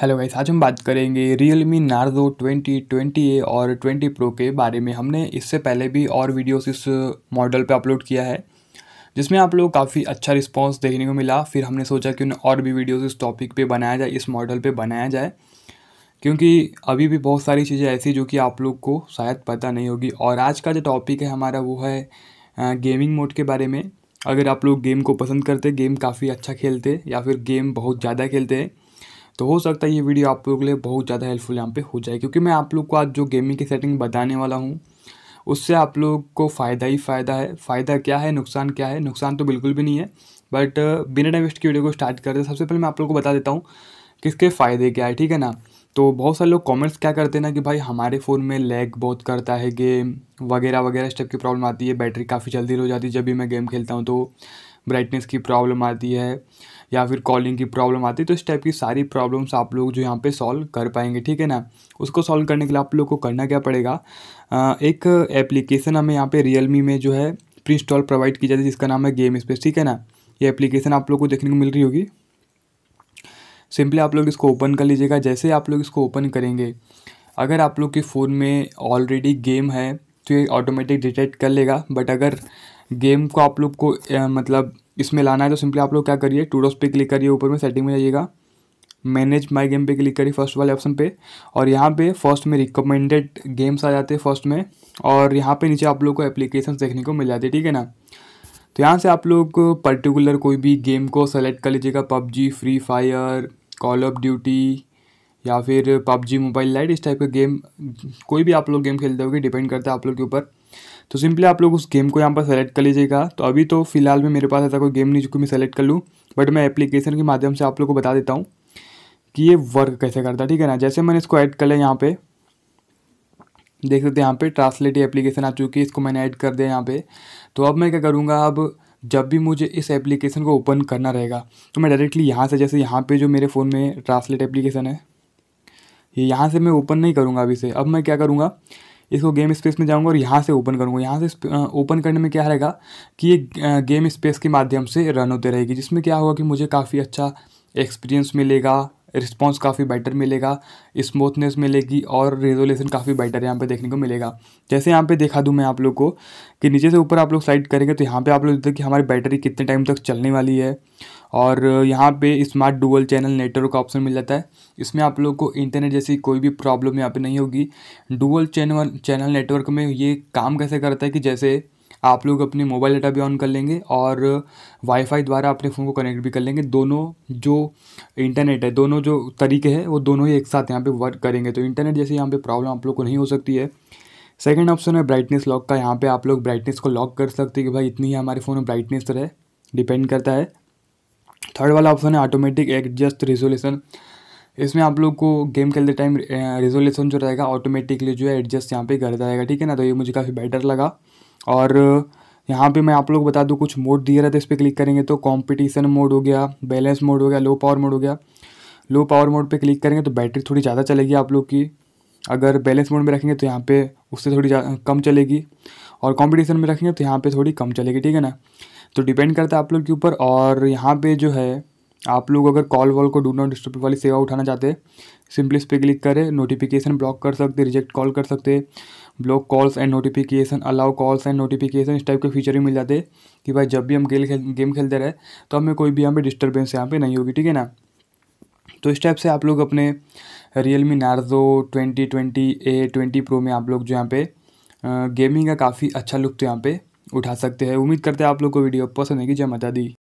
hello guys आज हम बात करेंगे Realme Narzo twenty twenty A और ट्वेंटी प्रो के बारे में हमने इससे पहले भी और वीडियोस इस मॉडल पे अपलोड किया है जिसमें आप लोग काफ़ी अच्छा रिस्पांस देखने को मिला फिर हमने सोचा कि उन्हें और भी वीडियोस इस टॉपिक पे बनाया जाए इस मॉडल पे बनाया जाए क्योंकि अभी भी बहुत सारी चीज़ें ऐसी जो कि आप लोग को शायद पता नहीं होगी और आज का जो टॉपिक है हमारा वो है गेमिंग मोड के बारे में अगर आप लोग गेम को पसंद करते गेम काफ़ी अच्छा खेलते या फिर गेम बहुत ज़्यादा खेलते हैं तो हो सकता है ये वीडियो आप लोगों के लिए बहुत ज़्यादा हेल्पफुल यहाँ पे हो जाए क्योंकि मैं आप लोग को आज जो गेमिंग की सेटिंग बताने वाला हूँ उससे आप लोग को फ़ायदा ही फ़ायदा है फ़ायदा क्या है नुकसान क्या है नुकसान तो बिल्कुल भी नहीं है बट uh, बिना टाइम वेस्ट की वीडियो को स्टार्ट करते सबसे पहले मैं आप लोग को बता देता हूँ किसके फ़ायदे क्या है ठीक है ना तो बहुत सारे लोग कमेंट्स क्या करते हैं ना कि भाई हमारे फ़ोन में लैग बहुत करता है गेम वगैरह वगैरह इस टाइप की प्रॉब्लम आती है बैटरी काफ़ी जल्दी हो जाती है जब भी मैं गेम खेलता हूँ तो ब्राइटनेस की प्रॉब्लम आती है या फिर कॉलिंग की प्रॉब्लम आती है तो इस टाइप की सारी प्रॉब्लम्स आप लोग जो यहाँ पे सॉल्व कर पाएंगे ठीक है ना उसको सॉल्व करने के लिए आप लोग को करना क्या पड़ेगा एक एप्लीकेशन हमें यहाँ पे रियलमी में जो है प्री इंस्टॉल प्रोवाइड की जाती है जिसका नाम है गेम स्पेस ठीक है ना ये एप्लीकेशन आप लोग को देखने को मिल रही होगी सिंपली आप लोग इसको ओपन कर लीजिएगा जैसे आप लोग इसको ओपन करेंगे अगर आप लोग के फ़ोन में ऑलरेडी गेम है तो ये ऑटोमेटिक डिटेक्ट कर लेगा बट अगर गेम को आप लोग को आ, मतलब इसमें लाना है तो सिंपली आप लोग क्या करिए टूडोस पे क्लिक करिए ऊपर में सेटिंग में जाइएगा मैनेज माय गेम पे क्लिक करिए फर्स्ट वाले ऑप्शन पे और यहाँ पे फर्स्ट में रिकमेंडेड गेम्स आ जाते हैं फर्स्ट में और यहाँ पे नीचे आप लोग को एप्लीकेशन देखने को मिल जाती है ठीक है ना तो यहाँ से आप लोग पर्टिकुलर कोई भी गेम को सेलेक्ट कर लीजिएगा PUBG free fire call of duty या फिर पबजी मोबाइल लाइट इस टाइप का गेम कोई भी आप लोग गेम खेलते हो डिपेंड करता है आप लोग के ऊपर तो सिंपली आप लोग उस गेम को यहाँ पर सेलेक्ट कर लीजिएगा तो अभी तो फिलहाल में मेरे पास ऐसा कोई गेम नहीं जो कि मैं सेलेक्ट कर लूँ बट मैं एप्लीकेशन के माध्यम से आप लोग को बता देता हूँ कि ये वर्क कैसे करता है ठीक है ना जैसे मैंने इसको ऐड कर लिया यहाँ पे देख सकते हैं यहाँ पे ट्रांसलेट एप्लीकेशन आ चुकी है इसको मैंने ऐड कर दिया यहाँ पे तो अब मैं क्या करूँगा अब जब भी मुझे इस एप्लीकेशन को ओपन करना रहेगा तो मैं डायरेक्टली यहाँ से जैसे यहाँ पे जो मेरे फ़ोन में ट्रांसलेट एप्लीकेशन है ये यहाँ से मैं ओपन नहीं करूँगा अभी से अब मैं क्या करूँगा इसको गेम स्पेस में जाऊँगा और यहाँ से ओपन करूँगा यहाँ से ओपन करने में क्या रहेगा कि ये गेम स्पेस के माध्यम से रन होते रहेगी जिसमें क्या होगा कि मुझे काफ़ी अच्छा एक्सपीरियंस मिलेगा रिस्पॉन्स काफ़ी बेटर मिलेगा स्मूथनेस मिलेगी और रेजोलेशन काफ़ी बेटर यहाँ पे देखने को मिलेगा जैसे यहाँ पे देखा दूँ मैं आप लोग को कि नीचे से ऊपर आप लोग स्लाइड करेंगे तो यहाँ पे आप लोग देखते कि हमारी बैटरी कितने टाइम तक चलने वाली है और यहाँ पे स्मार्ट डुअल चैनल नेटवर्क का ऑप्शन मिल जाता है इसमें आप लोग को इंटरनेट जैसी कोई भी प्रॉब्लम यहाँ पे नहीं होगी डुअल चैनल चैनल नेटवर्क में ये काम कैसे करता है कि जैसे आप लोग अपने मोबाइल डाटा भी ऑन कर लेंगे और वाईफाई द्वारा अपने फ़ोन को कनेक्ट भी कर लेंगे दोनों जो इंटरनेट है दोनों जो तरीके हैं वो दोनों ही एक साथ यहाँ पर वर्क करेंगे तो इंटरनेट जैसे यहाँ पर प्रॉब्लम आप लोग को नहीं हो सकती है सेकेंड ऑप्शन है ब्राइटनेस लॉक का यहाँ पर आप लोग ब्राइटनेस को लॉक कर सकते हैं कि भाई इतनी ही हमारे फ़ोन में ब्राइटनेस रहे डिपेंड करता है थर्ड वाला ऑप्शन है ऑटोमेटिक एडजस्ट रिजोल्यूशन इसमें आप लोग को गेम खेलते टाइम रिजोल्यूशन जो रहेगा ऑटोमेटिकली जो है एडजस्ट यहाँ पे कर जाएगा ठीक है ना तो ये मुझे काफ़ी बेटर लगा और यहाँ पे मैं आप लोग बता दूँ कुछ मोड दिए रहते इस पर क्लिक करेंगे तो कॉम्पिटिशन मोड हो गया बैलेंस मोड हो गया लो पावर मोड हो गया लो पावर मोड पर क्लिक करेंगे तो बैटरी थोड़ी ज़्यादा चलेगी आप लोग की अगर बैलेंस मोड में रखेंगे तो यहाँ पर उससे थोड़ी कम चलेगी और कॉम्पिटिशन में रखेंगे तो यहाँ पर थोड़ी कम चलेगी ठीक है ना तो डिपेंड करता है आप लोग के ऊपर और यहाँ पे जो है आप लोग अगर कॉल वॉल को डू नॉट डिस्टर्ब वाली सेवा उठाना चाहते हैं सिंपली इस पर क्लिक करें नोटिफिकेशन ब्लॉक कर सकते रिजेक्ट कॉल कर सकते block calls and notification allow calls and notification इस टाइप के फीचर भी मिल जाते कि भाई जब भी हम गेम खेल गेम खेलते रहे तो हमें कोई भी यहाँ पे डिस्टर्बेंस यहाँ पे नहीं होगी ठीक है ना तो इस टाइप से आप लोग अपने Realme Narzo twenty twenty A twenty pro में आप लोग जो यहाँ पे गेमिंग का काफ़ी अच्छा लुक तो यहाँ पे उठा सकते हैं उम्मीद करते हैं आप लोग को वीडियो पसंद आएगी जय माता दी